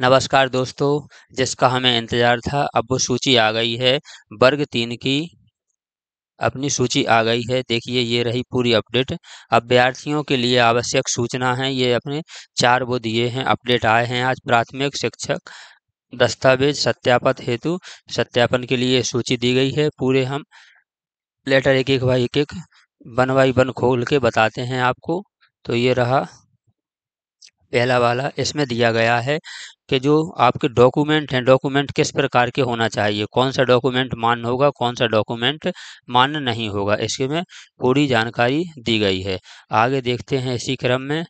नमस्कार दोस्तों जिसका हमें इंतज़ार था अब वो सूची आ गई है वर्ग तीन की अपनी सूची आ गई है देखिए ये रही पूरी अपडेट अभ्यार्थियों के लिए आवश्यक सूचना है ये अपने चार वो दिए हैं अपडेट आए हैं आज प्राथमिक शिक्षक दस्तावेज सत्यापन हेतु सत्यापन के लिए सूची दी गई है पूरे हम लेटर एक एक बाई एक एक वन बाई वन खोल के बताते हैं आपको तो ये रहा पहला वाला इसमें दिया गया है कि जो आपके डॉक्यूमेंट हैं डॉक्यूमेंट किस प्रकार के होना चाहिए कौन सा डॉक्यूमेंट मान्य होगा कौन सा डॉक्यूमेंट मान्य नहीं होगा इसके में पूरी जानकारी दी गई है आगे देखते हैं इसी क्रम में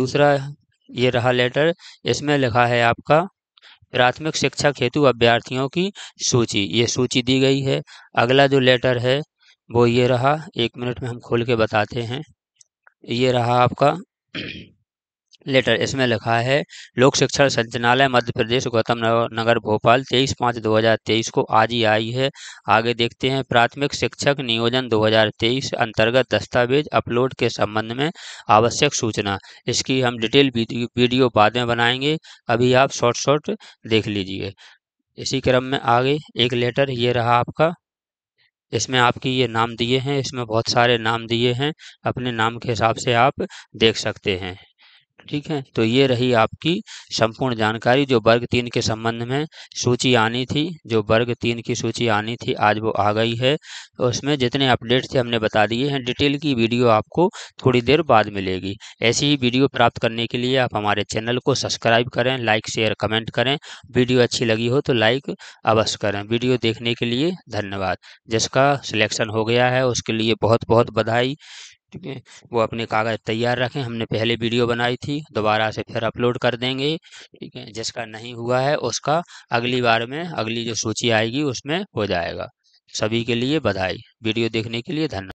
दूसरा ये रहा लेटर इसमें लिखा है आपका प्राथमिक शिक्षक हेतु अभ्यर्थियों की सूची ये सूची दी गई है अगला जो लेटर है वो ये रहा एक मिनट में हम खोल के बताते हैं ये रहा आपका लेटर इसमें लिखा है लोक शिक्षण संचालय मध्य प्रदेश गौतम नगर भोपाल तेईस पाँच दो हज़ार तेईस को आज ही आई है आगे देखते हैं प्राथमिक शिक्षक नियोजन दो हज़ार तेईस अंतर्गत दस्तावेज अपलोड के संबंध में आवश्यक सूचना इसकी हम डिटेल वीडियो बाद में बनाएंगे अभी आप शॉर्ट शॉर्ट देख लीजिए इसी क्रम में आगे एक लेटर ये रहा आपका इसमें आपकी ये नाम दिए हैं इसमें बहुत सारे नाम दिए हैं अपने नाम के हिसाब से आप देख सकते हैं ठीक है तो ये रही आपकी संपूर्ण जानकारी जो वर्ग तीन के संबंध में सूची आनी थी जो वर्ग तीन की सूची आनी थी आज वो आ गई है उसमें जितने अपडेट थे हमने बता दिए हैं डिटेल की वीडियो आपको थोड़ी देर बाद मिलेगी ऐसी ही वीडियो प्राप्त करने के लिए आप हमारे चैनल को सब्सक्राइब करें लाइक शेयर कमेंट करें वीडियो अच्छी लगी हो तो लाइक अवश्य करें वीडियो देखने के लिए धन्यवाद जिसका सिलेक्शन हो गया है उसके लिए बहुत बहुत बधाई ठीक है वो अपने कागज़ तैयार रखें हमने पहले वीडियो बनाई थी दोबारा से फिर अपलोड कर देंगे ठीक है जिसका नहीं हुआ है उसका अगली बार में अगली जो सूची आएगी उसमें हो जाएगा सभी के लिए बधाई वीडियो देखने के लिए धन्यवाद